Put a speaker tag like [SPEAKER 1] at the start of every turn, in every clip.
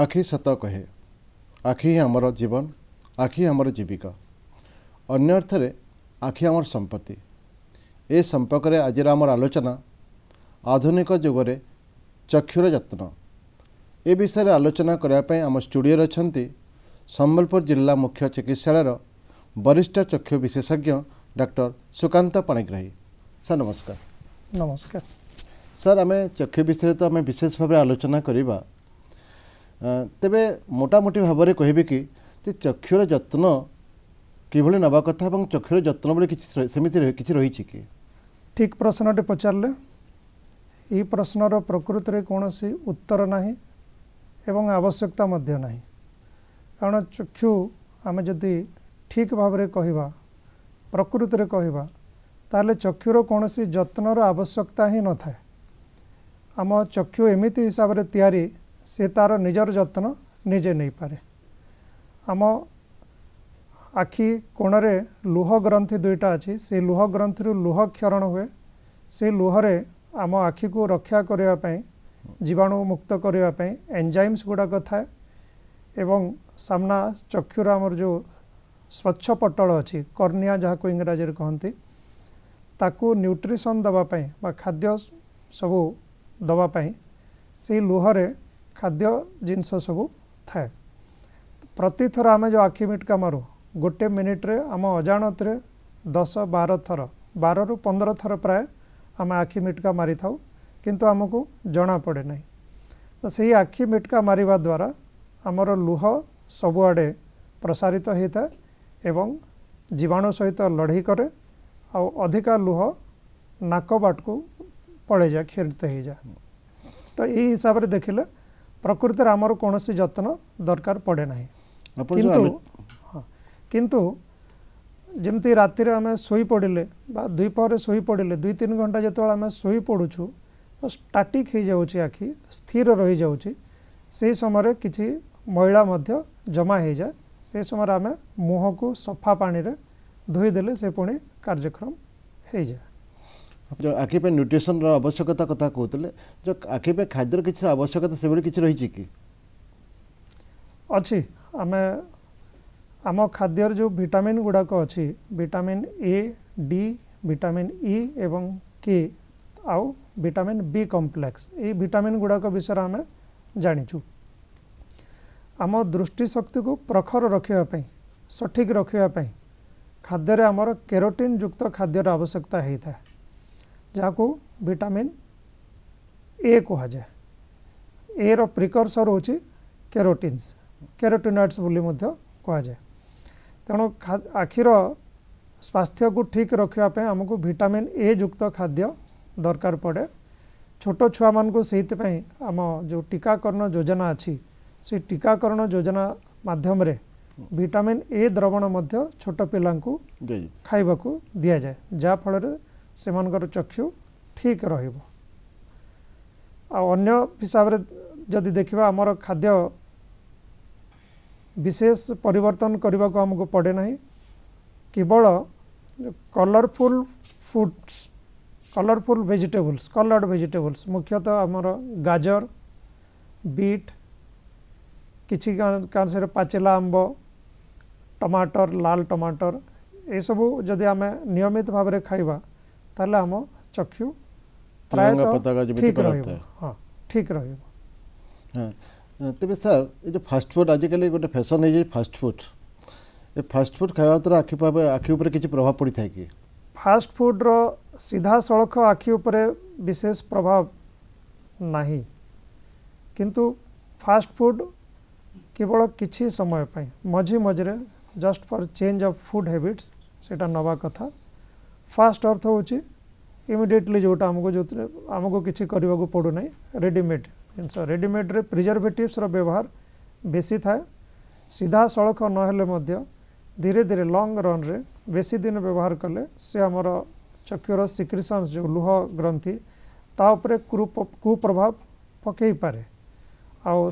[SPEAKER 1] ଆଖି ସତ କହେ ଆଖି ହିଁ ଆମର ଜୀବନ ଆଖି ଆମର ଜୀବିକା ଅନ୍ୟ ଅର୍ଥରେ ଆଖି ଆମର ସମ୍ପତ୍ତି ଏ ସମ୍ପର୍କରେ ଆଜିର ଆମର ଆଲୋଚନା ଆଧୁନିକ ଯୁଗରେ ଚକ୍ଷୁର ଯତ୍ନ ଏ ବିଷୟରେ ଆଲୋଚନା କରିବା ପାଇଁ ଆମ ଷ୍ଟୁଡ଼ିଓରେ ଅଛନ୍ତି ସମ୍ବଲପୁର ଜିଲ୍ଲା ମୁଖ୍ୟ ଚିକିତ୍ସାଳୟର ବରିଷ୍ଠ ଚକ୍ଷୁ ବିଶେଷଜ୍ଞ ଡକ୍ଟର ସୁକାନ୍ତ ପାଣିଗ୍ରାହୀ ସାର୍ ନମସ୍କାର ନମସ୍କାର ସାର୍ ଆମେ ଚକ୍ଷୁ ବିଷୟରେ ତ ଆମେ ବିଶେଷ ଭାବରେ ଆଲୋଚନା କରିବା ତେବେ ମୋଟାମୋଟି ଭାବରେ କହିବେ କି ଯେ ଚକ୍ଷୁର ଯତ୍ନ କିଭଳି ନେବା କଥା ଏବଂ ଚକ୍ଷୁର ଯତ୍ନ ବୋଲି କିଛି ସେମିତି କିଛି ରହିଛି କି ଠିକ୍ ପ୍ରଶ୍ନଟି ପଚାରିଲେ ଏହି ପ୍ରଶ୍ନର ପ୍ରକୃତିରେ କୌଣସି
[SPEAKER 2] ଉତ୍ତର ନାହିଁ ଏବଂ ଆବଶ୍ୟକତା ମଧ୍ୟ ନାହିଁ କାରଣ ଚକ୍ଷୁ ଆମେ ଯଦି ଠିକ୍ ଭାବରେ କହିବା ପ୍ରକୃତିରେ କହିବା ତାହେଲେ ଚକ୍ଷୁର କୌଣସି ଯତ୍ନର ଆବଶ୍ୟକତା ହିଁ ନଥାଏ ଆମ ଚକ୍ଷୁ ଏମିତି ହିସାବରେ ତିଆରି ସେ ତା'ର ନିଜର ଯତ୍ନ ନିଜେ ନେଇପାରେ ଆମ ଆଖି କୋଣରେ ଲୁହ ଗ୍ରନ୍ଥି ଦୁଇଟା ଅଛି ସେ ଲୁହ ଗ୍ରନ୍ଥିରୁ ଲୁହ କ୍ଷରଣ ହୁଏ ସେ ଲୁହରେ ଆମ ଆଖିକୁ ରକ୍ଷା କରିବା ପାଇଁ ଜୀବାଣୁ ମୁକ୍ତ କରିବା ପାଇଁ ଏନ୍ଜାଇମ୍ସ ଗୁଡ଼ାକ ଥାଏ ଏବଂ ସାମ୍ନା ଚକ୍ଷୁର ଆମର ଯେଉଁ ସ୍ୱଚ୍ଛ ପଟଳ ଅଛି କର୍ଣ୍ଣିଆ ଯାହାକୁ ଇଂରାଜୀରେ କହନ୍ତି ତାକୁ ନ୍ୟୁଟ୍ରିସନ୍ ଦେବା ପାଇଁ ବା ଖାଦ୍ୟ ସବୁ ଦେବା ପାଇଁ ସେଇ ଲୁହରେ ଖାଦ୍ୟ ଜିନିଷ ସବୁ ଥାଏ ପ୍ରତିଥର ଆମେ ଯେଉଁ ଆଖି ମିଟକା ମାରୁ ଗୋଟେ ମିନିଟ୍ରେ ଆମ ଅଜାଣତରେ ଦଶ ବାର ଥର ବାରରୁ ପନ୍ଦର ଥର ପ୍ରାୟ ଆମେ ଆଖି ମିଟକା ମାରିଥାଉ କିନ୍ତୁ ଆମକୁ ଜଣାପଡ଼େ ନାହିଁ ତ ସେହି ଆଖି ମିଟକା ମାରିବା ଦ୍ୱାରା ଆମର ଲୁହ ସବୁଆଡ଼େ ପ୍ରସାରିତ ହୋଇଥାଏ ଏବଂ ଜୀବାଣୁ ସହିତ ଲଢ଼େଇ କରେ ଆଉ ଅଧିକା ଲୁହ ନାକ ବାଟକୁ ପଳେଇଯାଏ କ୍ଷୀରିତ ହୋଇଯାଏ ତ ଏହି ହିସାବରେ ଦେଖିଲେ ପ୍ରକୃତରେ ଆମର କୌଣସି ଯତ୍ନ ଦରକାର ପଡ଼େ ନାହିଁ କିନ୍ତୁ କିନ୍ତୁ ଯେମିତି ରାତିରେ ଆମେ ଶୋଇପଡ଼ିଲେ ବା ଦ୍ୱିପହରେ ଶୋଇପଡ଼ିଲେ ଦୁଇ ତିନି ଘଣ୍ଟା ଯେତେବେଳେ ଆମେ ଶୋଇପଡ଼ୁଛୁ ତ ଷ୍ଟାଟିକ୍ ହେଇଯାଉଛି ଆଖି ସ୍ଥିର ରହିଯାଉଛି ସେହି ସମୟରେ କିଛି ମଇଳା ମଧ୍ୟ ଜମା ହେଇଯାଏ ସେହି ସମୟରେ ଆମେ ମୁହଁକୁ ସଫା ପାଣିରେ ଧୋଇଦେଲେ ସେ ପୁଣି କାର୍ଯ୍ୟକ୍ରମ ହେଇଯାଏ
[SPEAKER 1] ଯେଉଁ ଆଖି ପାଇଁ ନ୍ୟୁଟ୍ରିସନ୍ର ଆବଶ୍ୟକତା କଥା କହୁଥିଲେ ଯେଉଁ ଆଖି ପାଇଁ ଖାଦ୍ୟର କିଛି ଆବଶ୍ୟକତା ସେଭଳି କିଛି ରହିଛି କି ଅଛି ଆମେ
[SPEAKER 2] ଆମ ଖାଦ୍ୟରେ ଯେଉଁ ଭିଟାମିନ୍ ଗୁଡ଼ାକ ଅଛି vitamin A D vitamin E ଏବଂ କେ ଆଉ ଭିଟାମିନ୍ ବି କମ୍ପ୍ଲେକ୍ସ ଏଇ ଭିଟାମିନ୍ ଗୁଡ଼ାକ ବିଷୟରେ ଆମେ ଜାଣିଛୁ ଆମ ଦୃଷ୍ଟିଶକ୍ତିକୁ ପ୍ରଖର ରଖିବା ପାଇଁ ସଠିକ୍ ରଖିବା ପାଇଁ ଖାଦ୍ୟରେ ଆମର କେରୋଟିନ୍ ଯୁକ୍ତ ଖାଦ୍ୟର ଆବଶ୍ୟକତା ହୋଇଥାଏ ଯାହାକୁ ଭିଟାମିନ୍ ଏ କୁହାଯାଏ ଏର ପ୍ରିକର୍ସର୍ ହେଉଛି କେରୋଟିନ୍ସ କେରୋଟିନଏଡ୍ସ ବୋଲି ମଧ୍ୟ କୁହାଯାଏ ତେଣୁ ଆଖିର ସ୍ୱାସ୍ଥ୍ୟକୁ ଠିକ୍ ରଖିବା ପାଇଁ ଆମକୁ ଭିଟାମିନ୍ ଏ ଯୁକ୍ତ ଖାଦ୍ୟ ଦରକାର ପଡ଼େ ଛୋଟ ଛୁଆମାନଙ୍କୁ ସେଇଥିପାଇଁ ଆମ ଯେଉଁ ଟିକାକରଣ ଯୋଜନା ଅଛି ସେ ଟିକାକରଣ ଯୋଜନା ମାଧ୍ୟମରେ ଭିଟାମିନ୍ ଏ ଦ୍ରବଣ ମଧ୍ୟ ଛୋଟ ପିଲାଙ୍କୁ ଖାଇବାକୁ ଦିଆଯାଏ ଯାହାଫଳରେ ସେମାନଙ୍କର ଚକ୍ଷୁ ଠିକ୍ ରହିବ ଆଉ ଅନ୍ୟ ହିସାବରେ ଯଦି ଦେଖିବା ଆମର ଖାଦ୍ୟ ବିଶେଷ ପରିବର୍ତ୍ତନ କରିବାକୁ ଆମକୁ ପଡ଼େ ନାହିଁ କେବଳ colourful foods colourful vegetables coloured vegetables ମୁଖ୍ୟତଃ ଆମର ଗାଜର ବିଟ୍ କିଛି କାଂସରେ ପାଚିଲା ଆମ୍ବ ଟମାଟର ଲାଲ ଟମାଟର ଏସବୁ ଯଦି ଆମେ ନିୟମିତ ଭାବରେ ଖାଇବା ताल चक्षु प्रायत ठीक रीक रहा
[SPEAKER 1] हाँ तेज सर ये फास्टफुड आजिकल गोटे फैसन हो फास्टफुड ये फास्टफुड खावा द्वारा आखि आखि किसी प्रभाव पड़ था कि फास्टफुड्र
[SPEAKER 2] सीधा सड़ख आखि विशेष प्रभाव नहीं किंतु फास्टफुड केवल किसी समय पर मझे मझे just for change of food habits सेटा नवा कथा फास्ट अर्थ हो इमिडियेटली जोटा आमको जो आमको पड़ूना रेडिमेड जिनस रेडिमेड्रे प्रिजर्भेटिवस व्यवहार बेस था सीधा सड़क ना धीरे धीरे लंग रन रे बेसी दिन व्यवहार कले से आम चक्षुर सिक्रिशन जो लुह ग्रंथि तापर कुप्रभाव पक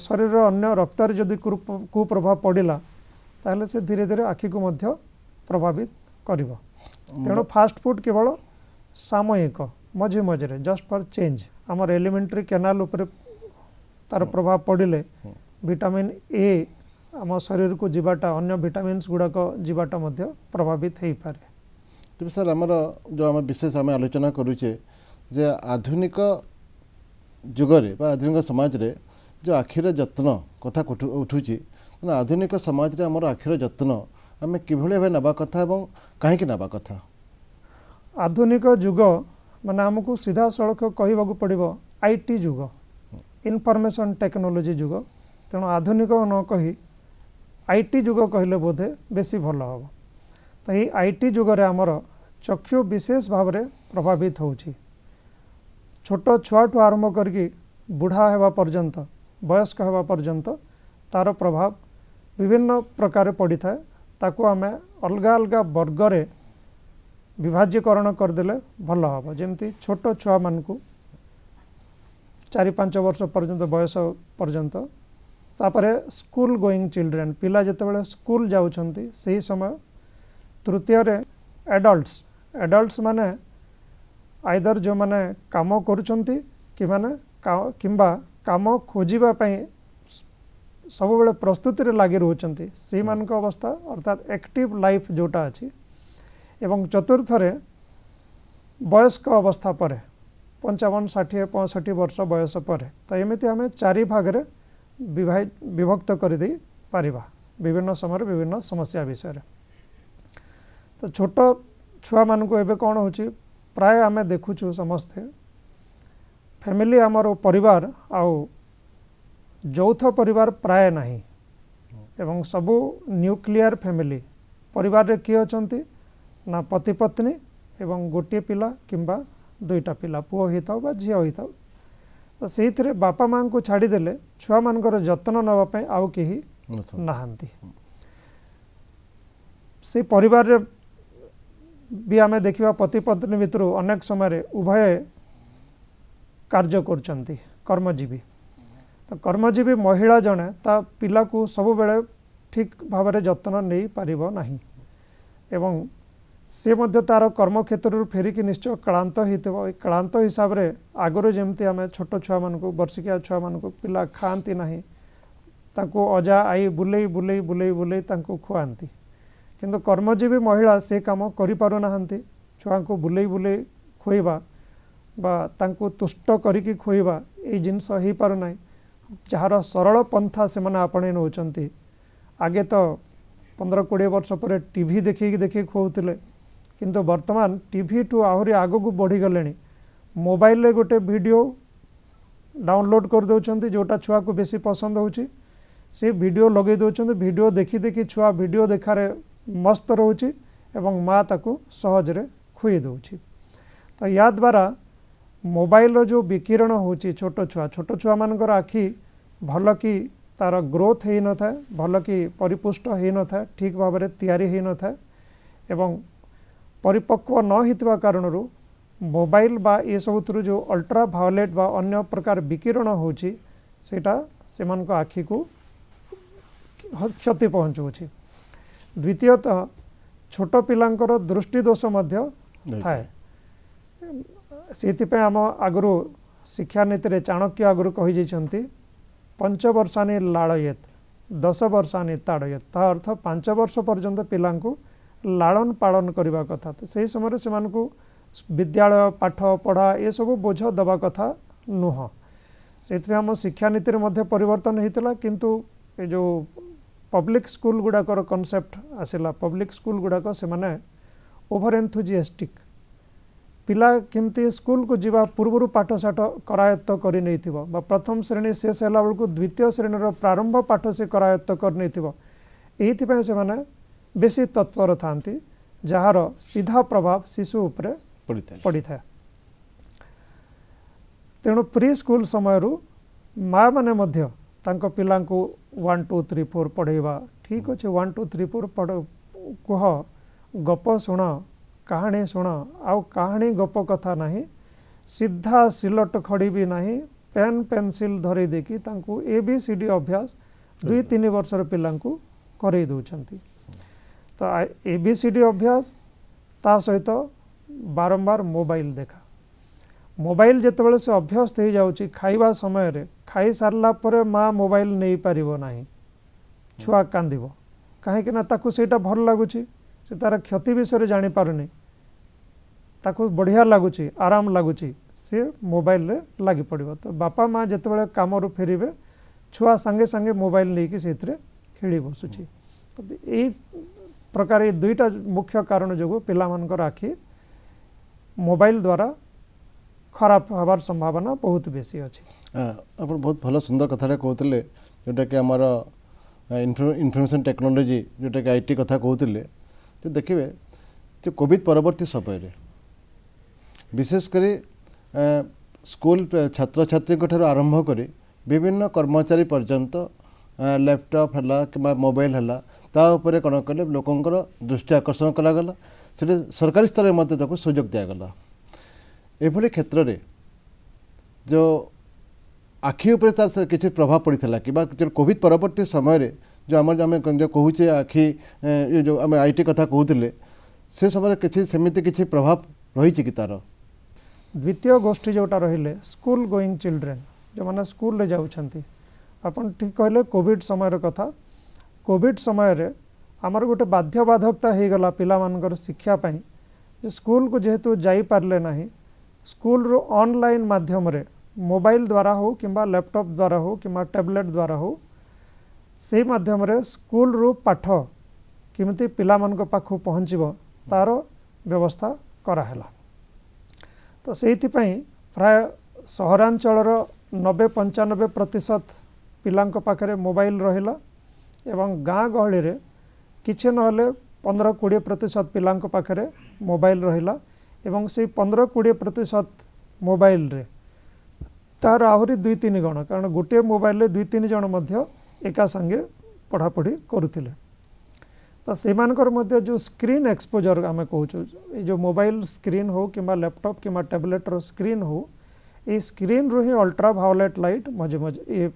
[SPEAKER 2] शरीर अन्न रक्त जदि कुप्रभाव पड़ा तो धीरे धीरे आखि को प्रभावित कर तेणु फास्टफुड केवल ସାମୟିକ ମଝି ମଝିରେ ଜଷ୍ଟ ଫର୍ ଚେଞ୍ଜ ଆମର ଏଲିମେଣ୍ଟରୀ କେନାଲ ଉପରେ ତାର ପ୍ରଭାବ ପଡ଼ିଲେ ଭିଟାମିନ୍ ଏ ଆମ ଶରୀରକୁ ଯିବାଟା ଅନ୍ୟ ଭିଟାମିନ୍ସ ଗୁଡ଼ାକ ଯିବାଟା ମଧ୍ୟ ପ୍ରଭାବିତ ହେଇପାରେ
[SPEAKER 1] ତେବେ ସାର୍ ଆମର ଯେଉଁ ଆମେ ବିଶେଷ ଆମେ ଆଲୋଚନା କରୁଛେ ଯେ ଆଧୁନିକ ଯୁଗରେ ବା ଆଧୁନିକ ସମାଜରେ ଯେଉଁ ଆଖିର ଯତ୍ନ କଥା ଉଠୁଛି ତେଣୁ ଆଧୁନିକ ସମାଜରେ ଆମର ଆଖିର ଯତ୍ନ ଆମେ କିଭଳି ଭାବେ ନେବା କଥା ଏବଂ କାହିଁକି ନେବା କଥା ଆଧୁନିକ ଯୁଗ
[SPEAKER 2] ମାନେ ଆମକୁ ସିଧାସଳଖ କହିବାକୁ ପଡ଼ିବ ଆଇ ଟି ଯୁଗ ଇନଫର୍ମେସନ୍ ଟେକ୍ନୋଲୋଜି ଯୁଗ ତେଣୁ ଆଧୁନିକ ନ କହି ଆଇ ଟି ଯୁଗ କହିଲେ ବୋଧେ ବେଶୀ ଭଲ ହେବ ତ ଏହି ଆଇ ଟି ଯୁଗରେ ଆମର ଚକ୍ଷୁ ବିଶେଷ ଭାବରେ ପ୍ରଭାବିତ ହେଉଛି ଛୋଟ ଛୁଆଠୁ ଆରମ୍ଭ କରିକି ବୁଢ଼ା ହେବା ପର୍ଯ୍ୟନ୍ତ ବୟସ୍କ ହେବା ପର୍ଯ୍ୟନ୍ତ ତା'ର ପ୍ରଭାବ ବିଭିନ୍ନ ପ୍ରକାର ପଡ଼ିଥାଏ ତାକୁ ଆମେ ଅଲଗା ଅଲଗା ବର୍ଗରେ ବିଭାଜ୍ୟକରଣ କରିଦେଲେ ଭଲ ହେବ ଯେମିତି ଛୋଟ ଛୁଆମାନଙ୍କୁ ଚାରି ପାଞ୍ଚ ବର୍ଷ ପର୍ଯ୍ୟନ୍ତ ବୟସ ପର୍ଯ୍ୟନ୍ତ ତାପରେ ସ୍କୁଲ ଗୋଇଂ ଚିଲଡ୍ରେନ୍ ପିଲା ଯେତେବେଳେ ସ୍କୁଲ ଯାଉଛନ୍ତି ସେହି ସମୟ ତୃତୀୟରେ ଆଡଲ୍ଟସ୍ ଆଡଲ୍ଟସ୍ ମାନେ ଆଇଦର ଯେଉଁମାନେ କାମ କରୁଛନ୍ତି କିମାନେ କିମ୍ବା କାମ ଖୋଜିବା ପାଇଁ ସବୁବେଳେ ପ୍ରସ୍ତୁତିରେ ଲାଗି ରହୁଛନ୍ତି ସେଇମାନଙ୍କ ଅବସ୍ଥା ଅର୍ଥାତ୍ ଆକ୍ଟିଭ୍ ଲାଇଫ୍ ଯେଉଁଟା ଅଛି ଏବଂ ଚତୁର୍ଥରେ ବୟସ୍କ ଅବସ୍ଥା ପରେ ପଞ୍ଚାବନ ଷାଠିଏ ପଞ୍ଚଷଠି ବର୍ଷ ବୟସ ପରେ ତ ଏମିତି ଆମେ ଚାରି ଭାଗରେ ବିଭକ୍ତ କରିଦେଇ ପାରିବା ବିଭିନ୍ନ ସମୟରେ ବିଭିନ୍ନ ସମସ୍ୟା ବିଷୟରେ ତ ଛୋଟ ଛୁଆମାନଙ୍କୁ ଏବେ କ'ଣ ହେଉଛି ପ୍ରାୟ ଆମେ ଦେଖୁଛୁ ସମସ୍ତେ ଫ୍ୟାମିଲି ଆମର ପରିବାର ଆଉ ଯୌଥ ପରିବାର ପ୍ରାୟ ନାହିଁ ଏବଂ ସବୁ ନ୍ୟୁକ୍ଲିଅର୍ ଫ୍ୟାମିଲି ପରିବାରରେ କିଏ ଅଛନ୍ତି ना पति पत्नी एवं गोटे पिला किंबा दुईटा पिला पु होता झी होता तो से बापा माँ को छाड़देले छुआ मान जत्न नापी आउ के ना से पर भी आम देखा पति पत्नी भितर अनेक समय उभय कार्य करमजीवी कर्मजीवी तो कर्मजीवी महिला जड़े ता पिला को ठीक भाव जत्न नहीं पार ना एवं ସେ ମଧ୍ୟ ତା'ର କର୍ମକ୍ଷେତ୍ରରୁ ଫେରିକି ନିଶ୍ଚୟ କ୍ଳାନ୍ତ ହୋଇଥିବ ଏଇ କ୍ଳାନ୍ତ ହିସାବରେ ଆଗରୁ ଯେମିତି ଆମେ ଛୋଟ ଛୁଆମାନଙ୍କୁ ବର୍ଷିକିଆ ଛୁଆମାନଙ୍କୁ ପିଲା ଖାଆନ୍ତି ନାହିଁ ତାଙ୍କୁ ଅଜା ଆଇ ବୁଲେଇ ବୁଲେଇ ବୁଲେଇ ବୁଲେଇ ତାଙ୍କୁ ଖୁଆନ୍ତି କିନ୍ତୁ କର୍ମଜୀବୀ ମହିଳା ସେ କାମ କରିପାରୁନାହାନ୍ତି ଛୁଆଙ୍କୁ ବୁଲେଇ ବୁଲେଇ ଖୁଆଇବା ବା ତାଙ୍କୁ ତୁଷ୍ଟ କରିକି ଖୁଆଇବା ଏଇ ଜିନିଷ ହୋଇପାରୁନାହିଁ ଯାହାର ସରଳ ପନ୍ଥା ସେମାନେ ଆପଣେଇ ନେଉଛନ୍ତି ଆଗେ ତ ପନ୍ଦର କୋଡ଼ିଏ ବର୍ଷ ପରେ ଟିଭି ଦେଖିକି ଦେଖିକି ଖୁଆଉଥିଲେ किंतु वर्तमान टीवी टू आहरी आग को बढ़ी गले मोबाइल गोटे वीडियो डाउनलोड कर करदे जोटा छुआ को बेसी पसंद से वीडियो लगे दौरान वीडियो देखी देखी छुआ वीडियो देखा मस्त रोचे एवं माँ खुई दे तो या द्वारा मोबाइल जो विकिरण होट छुआ छोट छुआ मान आखि भल कि तार ग्रोथ हो न था भल कि परिपुष्ट हो न था ठीक भाव में या ପରିପକ୍ୱ ନ ହୋଇଥିବା କାରଣରୁ ମୋବାଇଲ ବା ଏସବୁଥିରୁ ଯେଉଁ ଅଲଟ୍ରା ଭାଓଲେଟ୍ ବା ଅନ୍ୟ ପ୍ରକାର ବିକିରଣ ହେଉଛି ସେଇଟା ସେମାନଙ୍କ ଆଖିକୁ କ୍ଷତି ପହଞ୍ଚାଉଛି ଦ୍ୱିତୀୟତଃ ଛୋଟ ପିଲାଙ୍କର ଦୃଷ୍ଟିଦୋଷ ମଧ୍ୟ ଥାଏ ସେଇଥିପାଇଁ ଆମ ଆଗରୁ ଶିକ୍ଷାନୀତିରେ ଚାଣକ୍ୟ ଆଗରୁ କହିଯାଇଛନ୍ତି ପଞ୍ଚବର୍ଷାନୀ ଲାଳୟତ ଦଶ ବର୍ଷାନୀ ତାଡ଼ୟତ ତା ଅର୍ଥ ପାଞ୍ଚ ବର୍ଷ ପର୍ଯ୍ୟନ୍ତ ପିଲାଙ୍କୁ ଲାଳନ ପାଳନ କରିବା କଥା ତ ସେହି ସମୟରେ ସେମାନଙ୍କୁ ବିଦ୍ୟାଳୟ ପାଠ ପଢ଼ା ଏସବୁ ବୋଝ ଦେବା କଥା ନୁହଁ ସେଇଥିପାଇଁ ଆମ ଶିକ୍ଷାନୀତିରେ ମଧ୍ୟ ପରିବର୍ତ୍ତନ ହୋଇଥିଲା କିନ୍ତୁ ଏ ଯେଉଁ ପବ୍ଲିକ୍ ସ୍କୁଲ ଗୁଡ଼ାକର କନସେପ୍ଟ ଆସିଲା ପବ୍ଲିକ୍ ସ୍କୁଲ ଗୁଡ଼ାକ ସେମାନେ ଓଭର ଏନ୍ଥୁଜିଆଷ୍ଟିକ୍ ପିଲା କେମିତି ସ୍କୁଲକୁ ଯିବା ପୂର୍ବରୁ ପାଠଶାଠ କରାୟତ୍ତ କରିନେଇଥିବ ବା ପ୍ରଥମ ଶ୍ରେଣୀ ଶେଷ ହେଲା ବେଳକୁ ଦ୍ୱିତୀୟ ଶ୍ରେଣୀର ପ୍ରାରମ୍ଭ ପାଠ ସେ କରାୟତ୍ତ କରିନେଇଥିବ ଏଇଥିପାଇଁ ସେମାନେ ବେଶୀ ତତ୍ପର ଥାନ୍ତି ଯାହାର ସିଧା ପ୍ରଭାବ ଶିଶୁ ଉପରେ ପଡ଼ିଥାଏ ତେଣୁ ପ୍ରି ସ୍କୁଲ ସମୟରୁ ମାଆମାନେ ମଧ୍ୟ ତାଙ୍କ ପିଲାଙ୍କୁ ୱାନ୍ ଟୁ ଥ୍ରୀ ଫୋର୍ ପଢ଼େଇବା ଠିକ୍ ଅଛି ୱାନ୍ ଟୁ ଥ୍ରୀ ଫୋର୍ କୁହ ଗପ ଶୁଣ କାହାଣୀ ଶୁଣ ଆଉ କାହାଣୀ ଗପ କଥା ନାହିଁ ସିଧା ସିଲଟ ଖଡ଼ି ବି ନାହିଁ ପେନ୍ ପେନସିଲ୍ ଧରେଇ ଦେଇକି ତାଙ୍କୁ ଏ ବି ସି ଡ଼ି ଅଭ୍ୟାସ ଦୁଇ ତିନି ବର୍ଷର ପିଲାଙ୍କୁ କରେଇ ଦେଉଛନ୍ତି तो ए बी सी डी अभ्यास ता सहित तो बारंबार मोबाइल देखा मोबाइल जो से अभ्यस्त हो जाए खाइबा समय रे, खाई सारापर माँ मोबाइल नहीं पारना छुआ कांद कहीं ताकूटा भल लगुच से तार क्षति विषय जापनी बढ़िया लगुच आराम लगुच सी मोबाइल लग पड़ तो बापा माँ जिते कमरू फेर छुआ सांगे सांगे मोबाइल नहीं कि खेली बसुच्छे ପ୍ରକାର ଏ ଦୁଇଟା ମୁଖ୍ୟ କାରଣ ଯୋଗୁଁ ପିଲାମାନଙ୍କର ଆଖି ମୋବାଇଲ ଦ୍ୱାରା ଖରାପ ହେବାର ସମ୍ଭାବନା ବହୁତ ବେଶୀ ଅଛି
[SPEAKER 1] ଆପଣ ବହୁତ ଭଲ ସୁନ୍ଦର କଥାଟା କହୁଥିଲେ ଯେଉଁଟାକି ଆମର ଇନଫର୍ମେସନ୍ ଟେକ୍ନୋଲୋଜି ଯେଉଁଟାକି ଆଇ ଟି କଥା କହୁଥିଲେ ତ ଦେଖିବେ ଯେ କୋଭିଡ଼ ପରବର୍ତ୍ତୀ ସମୟରେ ବିଶେଷ କରି ସ୍କୁଲ ଛାତ୍ରଛାତ୍ରୀଙ୍କ ଠାରୁ ଆରମ୍ଭ କରି ବିଭିନ୍ନ କର୍ମଚାରୀ ପର୍ଯ୍ୟନ୍ତ ଲ୍ୟାପଟପ୍ ହେଲା କିମ୍ବା ମୋବାଇଲ ହେଲା ताऊपर कौन कले लोक दृष्टि आकर्षण कराला से सरकारी स्तर में सुजोग दिगला एभली क्षेत्र में जो आखिप कि प्रभाव पड़ता कि कॉविड परवर्त समय जो आम जो कहे आखि जो आम आई टी कथा कहते से समय किसी सेमती प्रभाव रही कि तार
[SPEAKER 2] द्वितीय गोष्ठी जोटा रही स्कूल गोईंग चिल्ड्रेन जो मैंने स्कूल जाऊँच आप कहले कोविड समय कथा କୋଭିଡ଼ ସମୟରେ ଆମର ଗୋଟେ ବାଧ୍ୟବାଧକତା ହେଇଗଲା ପିଲାମାନଙ୍କର ଶିକ୍ଷା ପାଇଁ ଯେ ସ୍କୁଲକୁ ଯେହେତୁ ଯାଇପାରିଲେ ନାହିଁ ସ୍କୁଲରୁ ଅନଲାଇନ୍ ମାଧ୍ୟମରେ ମୋବାଇଲ ଦ୍ୱାରା ହେଉ କିମ୍ବା ଲ୍ୟାପଟପ୍ ଦ୍ୱାରା ହେଉ କିମ୍ବା ଟ୍ୟାବଲେଟ୍ ଦ୍ୱାରା ହେଉ ସେହି ମାଧ୍ୟମରେ ସ୍କୁଲରୁ ପାଠ କେମିତି ପିଲାମାନଙ୍କ ପାଖକୁ ପହଞ୍ଚିବ ତା'ର ବ୍ୟବସ୍ଥା କରାହେଲା ତ ସେଇଥିପାଇଁ ପ୍ରାୟ ସହରାଞ୍ଚଳର ନବେ ପଞ୍ଚାନବେ ପ୍ରତିଶତ ପିଲାଙ୍କ ପାଖରେ ମୋବାଇଲ ରହିଲା एवं गाँ गहली କିଛି ନହେଲେ ପନ୍ଦର କୋଡ଼ିଏ ପ୍ରତିଶତ ପିଲାଙ୍କ ପାଖରେ ମୋବାଇଲ ରହିଲା ଏବଂ ସେଇ ପନ୍ଦର କୋଡ଼ିଏ ପ୍ରତିଶତ ମୋବାଇଲରେ ତାର ଆହୁରି ଦୁଇ ତିନି ଗଣ କାରଣ ଗୋଟିଏ ମୋବାଇଲରେ ଦୁଇ ତିନି ଜଣ ମଧ୍ୟ ଏକା ସାଙ୍ଗେ ପଢ଼ାପଢ଼ି କରୁଥିଲେ ତ ସେମାନଙ୍କର ମଧ୍ୟ ଯେଉଁ ସ୍କ୍ରିନ୍ ଏକ୍ସପୋଜର ଆମେ କହୁଛୁ ଏଇ ଯେଉଁ ମୋବାଇଲ ସ୍କ୍ରିନ୍ ହେଉ କିମ୍ବା ଲ୍ୟାପଟପ୍ କିମ୍ବା ଟ୍ୟାବଲେଟ୍ର ସ୍କ୍ରିନ୍ ହେଉ ଏଇ ସ୍କ୍ରିନ୍ରୁ ହିଁ ଅଲ୍ଟ୍ରା ଭାଓଲେଟ୍ ଲାଇଟ୍ ମଝେ ମଝେ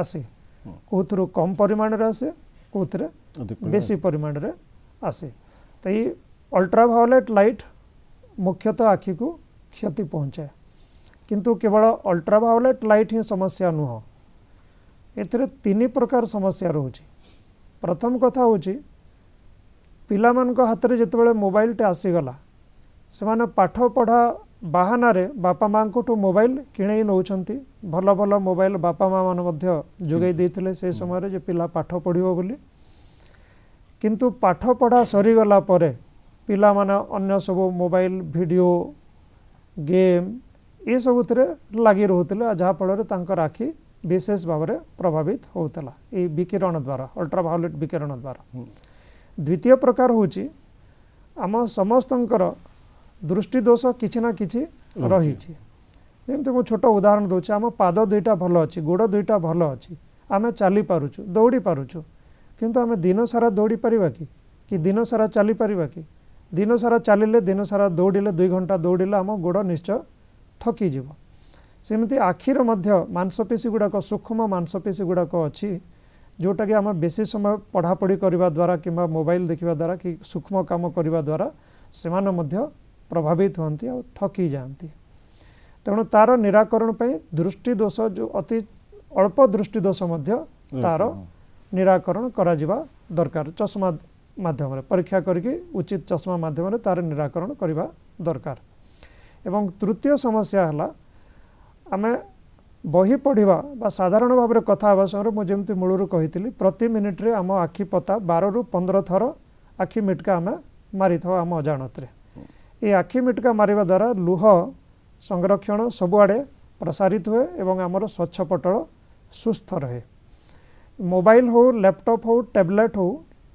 [SPEAKER 2] ଆସେ କେଉଁଥିରୁ କମ୍ ପରିମାଣରେ ଆସେ କେଉଁଥିରେ ବେଶୀ ପରିମାଣରେ ଆସେ ତ ଏଇ ଅଲ୍ଟ୍ରାଭାଓଲେଟ୍ ଲାଇଟ୍ ମୁଖ୍ୟତଃ ଆଖିକୁ କ୍ଷତି ପହଞ୍ଚାଏ କିନ୍ତୁ କେବଳ ଅଲ୍ଟ୍ରାଭାଓଲେଟ୍ ଲାଇଟ୍ ହିଁ ସମସ୍ୟା ନୁହଁ ଏଥିରେ ତିନି ପ୍ରକାର ସମସ୍ୟା ରହୁଛି ପ୍ରଥମ କଥା ହେଉଛି ପିଲାମାନଙ୍କ ହାତରେ ଯେତେବେଳେ ମୋବାଇଲଟେ ଆସିଗଲା ସେମାନେ ପାଠ ପଢ଼ା ବାହାନାରେ ବାପା ମାଆଙ୍କଠୁ ମୋବାଇଲ କିଣେଇ ନେଉଛନ୍ତି ଭଲ ଭଲ ମୋବାଇଲ ବାପା ମାଆ ମାନେ ମଧ୍ୟ ଯୋଗାଇ ଦେଇଥିଲେ ସେ ସମୟରେ ଯେ ପିଲା ପାଠ ପଢ଼ିବ ବୋଲି କିନ୍ତୁ ପାଠ ପଢ଼ା ସରିଗଲା ପରେ ପିଲାମାନେ ଅନ୍ୟ ସବୁ ମୋବାଇଲ ଭିଡ଼ିଓ ଗେମ୍ ଏସବୁଥିରେ ଲାଗି ରହୁଥିଲେ ଆଉ ଯାହାଫଳରେ ତାଙ୍କର ଆଖି ବିଶେଷ ଭାବରେ ପ୍ରଭାବିତ ହେଉଥିଲା ଏଇ ବିକିରଣ ଦ୍ୱାରା ଅଲ୍ଟ୍ରାଭାଓଲେଟ୍ ବିକିରଣ ଦ୍ୱାରା ଦ୍ୱିତୀୟ ପ୍ରକାର ହେଉଛି ଆମ ସମସ୍ତଙ୍କର ଦୃଷ୍ଟିଦୋଷ କିଛି ନା କିଛି ରହିଛି ଯେମିତି ମୁଁ ଛୋଟ ଉଦାହରଣ ଦେଉଛି ଆମ ପାଦ ଦୁଇଟା ଭଲ ଅଛି ଗୋଡ଼ ଦୁଇଟା ଭଲ ଅଛି ଆମେ ଚାଲିପାରୁଛୁ ଦୌଡ଼ିପାରୁଛୁ କିନ୍ତୁ ଆମେ ଦିନସାରା ଦୌଡ଼ିପାରିବା କି କି ଦିନସାରା ଚାଲିପାରିବା କି ଦିନସାରା ଚାଲିଲେ ଦିନସାରା ଦୌଡ଼ିଲେ ଦୁଇ ଘଣ୍ଟା ଦୌଡ଼ିଲେ ଆମ ଗୋଡ଼ ନିଶ୍ଚୟ ଥକିଯିବ ସେମିତି ଆଖିର ମଧ୍ୟ ମାଂସପେଶୀ ଗୁଡ଼ାକ ସୂକ୍ଷ୍ମ ମାଂସପେଶୀ ଗୁଡ଼ାକ ଅଛି ଯେଉଁଟାକି ଆମେ ବେଶୀ ସମୟ ପଢ଼ାପଢ଼ି କରିବା ଦ୍ୱାରା କିମ୍ବା ମୋବାଇଲ୍ ଦେଖିବା ଦ୍ୱାରା କି ସୂକ୍ଷ୍ମ କାମ କରିବା ଦ୍ୱାରା ସେମାନେ ମଧ୍ୟ ପ୍ରଭାବିତ ହୁଅନ୍ତି ଆଉ ଥକି ଯାଆନ୍ତି ତେଣୁ ତାର ନିରାକରଣ ପାଇଁ ଦୃଷ୍ଟିଦୋଷ ଯେଉଁ ଅତି ଅଳ୍ପ ଦୃଷ୍ଟିଦୋଷ ମଧ୍ୟ ତାର ନିରାକରଣ କରାଯିବା ଦରକାର ଚଷମା ମାଧ୍ୟମରେ ପରୀକ୍ଷା କରିକି ଉଚିତ ଚଷମା ମାଧ୍ୟମରେ ତାର ନିରାକରଣ କରିବା ଦରକାର ଏବଂ ତୃତୀୟ ସମସ୍ୟା ହେଲା ଆମେ ବହି ପଢ଼ିବା ବା ସାଧାରଣ ଭାବରେ କଥା ହେବା ସମୟରେ ମୁଁ ଯେମିତି ମୂଳରୁ କହିଥିଲି ପ୍ରତି ମିନିଟ୍ରେ ଆମ ଆଖି ପତା ବାରରୁ ପନ୍ଦର ଥର ଆଖି ମିଟକା ଆମେ ମାରିଥାଉ ଆମ ଅଜାଣତରେ এই আখি মিটকা মারিবা দ্বারা লুহ সংরক্ষণ সবুড়ে প্রসারিত হুয়ে এবং আমার স্বচ্ছ পটল সুস্থ রহে মোবাইল হো ল্যাপটপ হো ট্যাবলেট হো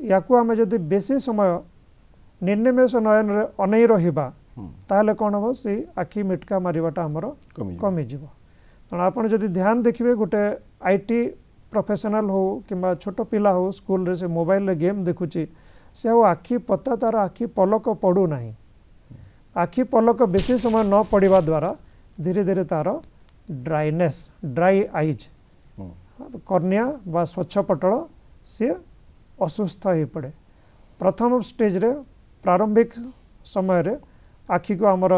[SPEAKER 2] ইয়াকু আমি যদি বেশি সময় নির্নিমেষ নয়নরে অনেই রহবা তাহলে কোণ হব সেই আখি মিটকা মারিবাটা আমার কমিযোগ তেমন আপনার যদি ধ্যান দেখবে গোটে আইটি প্রফেসনাল হো কিংবা ছোট পিলা হো স্কুলরে সে মোবাইলরে গেম দেখুছি সে আও আখি পতা তার আখি পলক পড়ু না ଆଖି ପଲକ ବେଶୀ ସମୟ ନ ପଡ଼ିବା ଦ୍ୱାରା ଧୀରେ ଧୀରେ ତା'ର ଡ୍ରାଇନେସ୍ ଡ୍ରାଇ ଆଇଜ୍ କର୍ଣ୍ଣିଆ ବା ସ୍ୱଚ୍ଛ ପଟଳ ସିଏ ଅସୁସ୍ଥ ହୋଇପଡ଼େ ପ୍ରଥମ ଷ୍ଟେଜ୍ରେ ପ୍ରାରମ୍ଭିକ ସମୟରେ ଆଖିକୁ ଆମର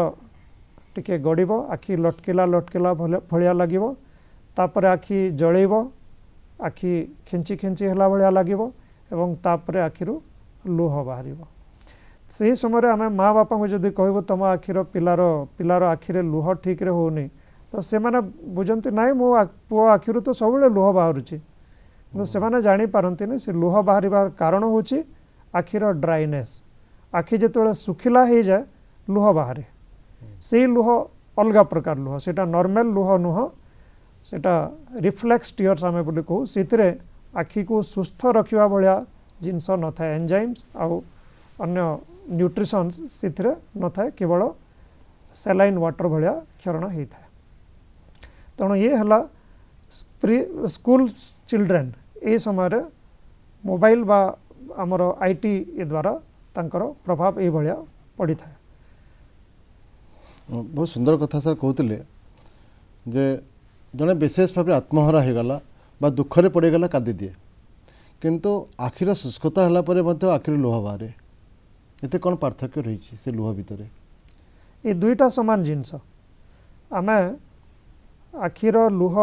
[SPEAKER 2] ଟିକିଏ ଗଡ଼ିବ ଆଖି ଲଟକିଲା ଲଟକିଲା ଭଳିଆ ଲାଗିବ ତାପରେ ଆଖି ଜଳେଇବ ଆଖି ଖେଞ୍ଚି ଖେଞ୍ଚି ହେଲା ଭଳିଆ ଲାଗିବ ଏବଂ ତାପରେ ଆଖିରୁ ଲୁହ ବାହାରିବ ସେହି ସମୟରେ ଆମେ ମାଆ ବାପାଙ୍କୁ ଯଦି କହିବୁ ତୁମ ଆଖିର ପିଲାର ପିଲାର ଆଖିରେ ଲୁହ ଠିକ୍ରେ ହେଉନି ତ ସେମାନେ ବୁଝନ୍ତି ନାହିଁ ମୋ ପୁଅ ଆଖିରୁ ତ ସବୁବେଳେ ଲୁହ ବାହାରୁଛି କିନ୍ତୁ ସେମାନେ ଜାଣିପାରନ୍ତିନି ସେ ଲୁହ ବାହାରିବାର କାରଣ ହେଉଛି ଆଖିର ଡ୍ରାଇନେସ୍ ଆଖି ଯେତେବେଳେ ଶୁଖିଲା ହେଇଯାଏ ଲୁହ ବାହାରେ ସେଇ ଲୁହ ଅଲଗା ପ୍ରକାର ଲୁହ ସେଇଟା ନର୍ମାଲ୍ ଲୁହ ନୁହଁ ସେଇଟା ରିଫ୍ଲେକ୍ସ ଟିୟର୍ସ ଆମେ ବୋଲି କହୁ ସେଥିରେ ଆଖିକୁ ସୁସ୍ଥ ରଖିବା ଭଳିଆ ଜିନିଷ ନଥାଏ ଏନ୍ଜାଇମ୍ସ ଆଉ ଅନ୍ୟ न्यूट्रिशन से न था केवल सेलैन वाटर भाया क्षरण होता है तेणु ये है स्कूल चिलड्रेन ये समय मोबाइल बा आमर आई टी द्वारा तंकर प्रभाव यह भाया पड़ी था
[SPEAKER 1] बहुत सुंदर कथा सर कहते जड़े विशेष भाव आत्महरा होगा दुखरे पड़ेगला कादी दिए किंतु आखिर शुष्कता हालापर आखिर लुह बाहर ଏତେ କ'ଣ ପାର୍ଥକ୍ୟ ରହିଛି ସେ ଲୁହ ଭିତରେ
[SPEAKER 2] ଏ ଦୁଇଟା ସମାନ ଜିନିଷ ଆମେ ଆଖିର ଲୁହ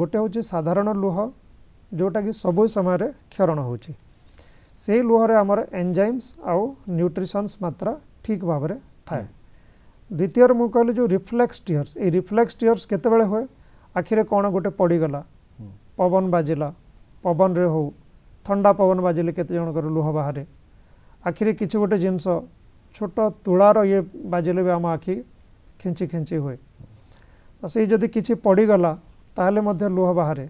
[SPEAKER 2] ଗୋଟେ ହେଉଛି ସାଧାରଣ ଲୁହ ଯେଉଁଟାକି ସବୁ ସମୟରେ କ୍ଷରଣ ହେଉଛି ସେହି ଲୁହରେ ଆମର ଏନ୍ଜାଇମ୍ସ ଆଉ ନ୍ୟୁଟ୍ରିସନ୍ସ ମାତ୍ରା ଠିକ୍ ଭାବରେ ଥାଏ ଦ୍ୱିତୀୟରେ ମୁଁ କହିଲି ଯେଉଁ ରିଫ୍ଲେକ୍ସ ଟିୟର୍ସ ଏଇ ରିଫ୍ଲେକ୍ସ ଟିୟର୍ସ କେତେବେଳେ ହୁଏ ଆଖିରେ କ'ଣ ଗୋଟେ ପଡ଼ିଗଲା ପବନ ବାଜିଲା ପବନରେ ହେଉ ଥଣ୍ଡା ପବନ ବାଜିଲେ କେତେ ଜଣଙ୍କର ଲୁହ ବାହାରେ ଆଖିରେ କିଛି ଗୋଟେ ଜିନିଷ ଛୋଟ ତୁଳାର ଇଏ ବାଜିଲେ ବି ଆମ ଆଖି ଖେଞ୍ଚି ଖେଞ୍ଚି ହୁଏ ତ ସେଇ ଯଦି କିଛି ପଡ଼ିଗଲା ତାହେଲେ ମଧ୍ୟ ଲୁହ ବାହାରେ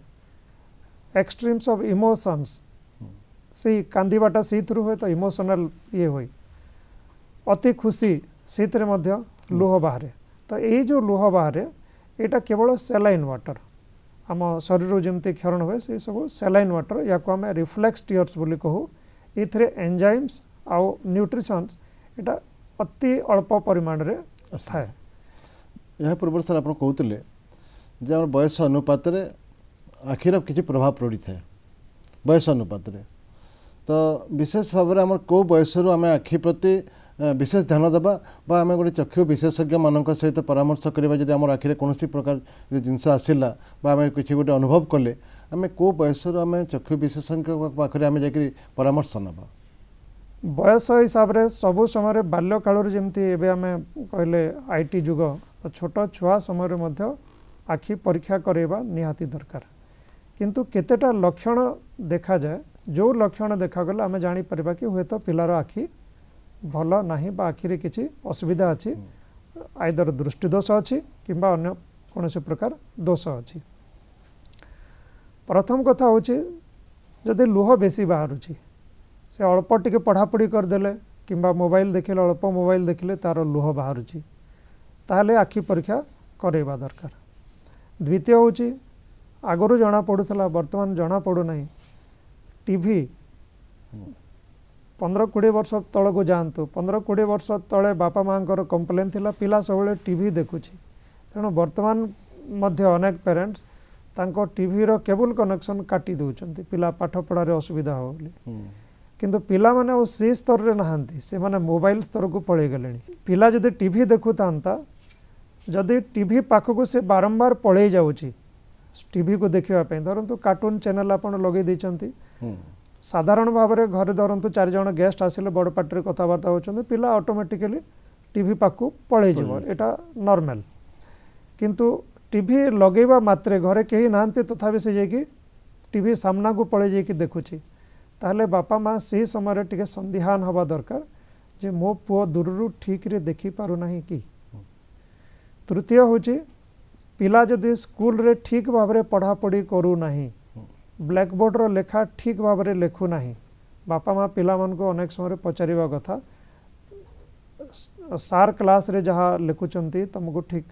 [SPEAKER 2] ଏକ୍ସଟ୍ରିମ୍ସ ଅଫ୍ ଇମୋସନ୍ସ ସେଇ କାନ୍ଦିବାଟା ସେଇଥିରୁ ହୁଏ ତ ଇମୋସନାଲ୍ ଇଏ ହୁଏ ଅତି ଖୁସି ସେଇଥିରେ ମଧ୍ୟ ଲୁହ ବାହାରେ ତ ଏଇ ଯେଉଁ ଲୁହ ବାହାରେ ଏଇଟା କେବଳ ସେଲାଇନ୍ ୱାଟର୍ ଆମ ଶରୀରରୁ ଯେମିତି କ୍ଷରଣ ହୁଏ ସେସବୁ ସେଲାଇନ୍ ୱାଟର୍ ୟାକୁ ଆମେ ରିଫ୍ଲେକ୍ସ ଟିୟର୍ସ ବୋଲି କହୁ ଏଇଥିରେ ଏଞ୍ଜାଇମ୍ସ आउट्रिशंस यहाँ अति अल्प परिमाण में
[SPEAKER 1] थाए यह पूर्व सर आप कहते जे बयस अनुपात आखिर किसी प्रभाव पड़ी था बयस अनुपात तो विशेष भाव में आम कौ बयसर आखि प्रति विशेष ध्यान देवा आम गोटे चक्षु विशेषज्ञ मान सहित परामर्श करवा जब आम आखिरे कौन प्रकार जिन आसला कि गोटे अनुभव कले आम कौ बयसर चक्षु विशेषज्ञ पाखे आम जा परामर्श नवा ବୟସ
[SPEAKER 2] ହିସାବରେ ସବୁ ସମୟରେ ବାଲ୍ୟକାଳରୁ ଯେମିତି ଏବେ ଆମେ କହିଲେ ଆଇ ଟି ଯୁଗ ତ ଛୋଟ ଛୁଆ ସମୟରେ ମଧ୍ୟ ଆଖି ପରୀକ୍ଷା କରାଇବା ନିହାତି ଦରକାର କିନ୍ତୁ କେତେଟା ଲକ୍ଷଣ ଦେଖାଯାଏ ଯେଉଁ ଲକ୍ଷଣ ଦେଖାଗଲେ ଆମେ ଜାଣିପାରିବା କି ହୁଏତ ପିଲାର ଆଖି ଭଲ ନାହିଁ ବା ଆଖିରେ କିଛି ଅସୁବିଧା ଅଛି ଆଇଦର ଦୃଷ୍ଟିଦୋଷ ଅଛି କିମ୍ବା ଅନ୍ୟ କୌଣସି ପ୍ରକାର ଦୋଷ ଅଛି ପ୍ରଥମ କଥା ହେଉଛି ଯଦି ଲୁହ ବେଶୀ ବାହାରୁଛି ସେ ଅଳ୍ପ ଟିକେ ପଢ଼ାପଢ଼ି କରିଦେଲେ କିମ୍ବା ମୋବାଇଲ ଦେଖିଲେ ଅଳ୍ପ ମୋବାଇଲ ଦେଖିଲେ ତା'ର ଲୁହ ବାହାରୁଛି ତାହେଲେ ଆଖି ପରୀକ୍ଷା କରାଇବା ଦରକାର ଦ୍ୱିତୀୟ ହେଉଛି ଆଗରୁ ଜଣାପଡ଼ୁଥିଲା ବର୍ତ୍ତମାନ ଜଣାପଡ଼ୁନାହିଁ ଟିଭି ପନ୍ଦର କୋଡ଼ିଏ ବର୍ଷ ତଳକୁ ଯାଆନ୍ତୁ ପନ୍ଦର କୋଡ଼ିଏ ବର୍ଷ ତଳେ ବାପା ମାଆଙ୍କର କମ୍ପ୍ଲେନ୍ ଥିଲା ପିଲା ସବୁବେଳେ ଟିଭି ଦେଖୁଛି ତେଣୁ ବର୍ତ୍ତମାନ ମଧ୍ୟ ଅନେକ ପ୍ୟାରେଣ୍ଟସ୍ ତାଙ୍କ ଟିଭିର କେବୁଲ୍ କନେକ୍ସନ୍ କାଟି ଦେଉଛନ୍ତି ପିଲା ପାଠପଢ଼ାରେ ଅସୁବିଧା ହେବ ବୋଲି କିନ୍ତୁ ପିଲାମାନେ ଆଉ ସେ ସ୍ତରରେ ନାହାନ୍ତି ସେମାନେ ମୋବାଇଲ ସ୍ତରକୁ ପଳେଇଗଲେଣି ପିଲା ଯଦି ଟିଭି ଦେଖୁଥାନ୍ତା ଯଦି ଟିଭି ପାଖକୁ ସେ ବାରମ୍ବାର ପଳେଇ ଯାଉଛି ଟିଭିକୁ ଦେଖିବା ପାଇଁ ଧରନ୍ତୁ କାର୍ଟୁନ୍ ଚ୍ୟାନେଲ୍ ଆପଣ ଲଗେଇ ଦେଇଛନ୍ତି ସାଧାରଣ ଭାବରେ ଘରେ ଧରନ୍ତୁ ଚାରିଜଣ ଗେଷ୍ଟ ଆସିଲେ ବଡ଼ ପାଟିରେ କଥାବାର୍ତ୍ତା ହେଉଛନ୍ତି ପିଲା ଅଟୋମେଟିକାଲି ଟିଭି ପାଖକୁ ପଳେଇଯିବ ଏଇଟା ନର୍ମାଲ୍ କିନ୍ତୁ ଟିଭି ଲଗେଇବା ମାତ୍ରେ ଘରେ କେହି ନାହାନ୍ତି ତଥାପି ସେ ଯାଇକି ଟିଭି ସାମ୍ନାକୁ ପଳେଇ ଯାଇକି ଦେଖୁଛି ताल बापा माँ से समय टे सन्देहान हवा दरकार जे मो पु दूर रू ठीक देखी पारना कि तृतीय हूँ पिला जदि स्कूल रे ठीक भाव पढ़ापढ़ी करूना ब्लाकबोर्ड रेखा ठीक भाव लेखुना बापा माँ पा मान को अनेक समय पचार कथा सार क्लास रे जहाँ लिखुं तुमको ठीक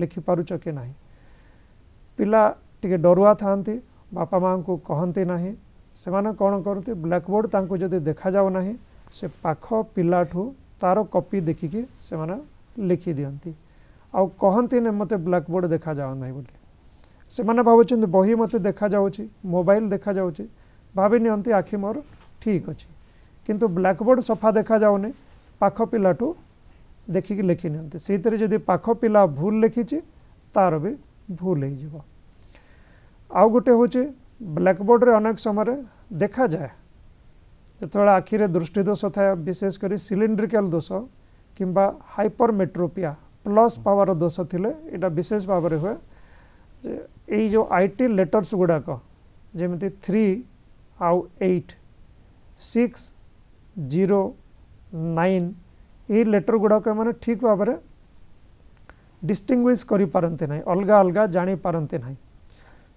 [SPEAKER 2] लिखि पार कि ना पिला टे डरुआ था बापा माँ को कहते ना से कौन करती ब्लाकबोर्ड तक जदि देखा जाऊना से पाख पाठ तार कपी देखिकी से लिखि दिंती आहती ना मत ब्लाकबोर्ड देखा जाऊना बोली से भावुं बही मत देखा जा मोबाइल देखा जा भावनी आखि मोर ठीक अच्छे किंतु ब्लाकबोर्ड सफा देखा जाऊनि पाख पाठ देखिक लिखी निर्देश जी पाख पा भूल लिखी तार भी भूल हो गोटे हूँ ବ୍ଲାକବୋର୍ଡ଼ ରେ ଅନେକ ସମୟରେ ଦେଖାଯାଏ ଯେତେବେଳେ ଆଖିରେ ଦୃଷ୍ଟି ଦୋଷ ଥାଏ ବିଶେଷ କରି ସିଲିଣ୍ଡ୍ରିକାଲ ଦୋଷ କିମ୍ବା ମେଟ୍ରୋପିଆ ପ୍ଲସ୍ ପାୱାର ଦୋଷ ଥିଲେ ଏଇଟା ବିଶେଷ ଭାବରେ ହୁଏ ଯେ ଏଇ ଯେଉଁ ଆଇ ଟି ଲେଟର୍ସ ଗୁଡ଼ାକ ଯେମିତି ଥ୍ରୀ ଆଉ ଏଇଟ୍ ସିକ୍ସ ଜିରୋ ନାଇନ୍ ଏହି ଲେଟର୍ ଗୁଡ଼ାକ ଏମାନେ ଠିକ୍ ଭାବରେ ଡିଷ୍ଟିଙ୍ଗୁଇସ୍ କରିପାରନ୍ତି ନାହିଁ ଅଲଗା ଅଲଗା ଜାଣିପାରନ୍ତି ନାହିଁ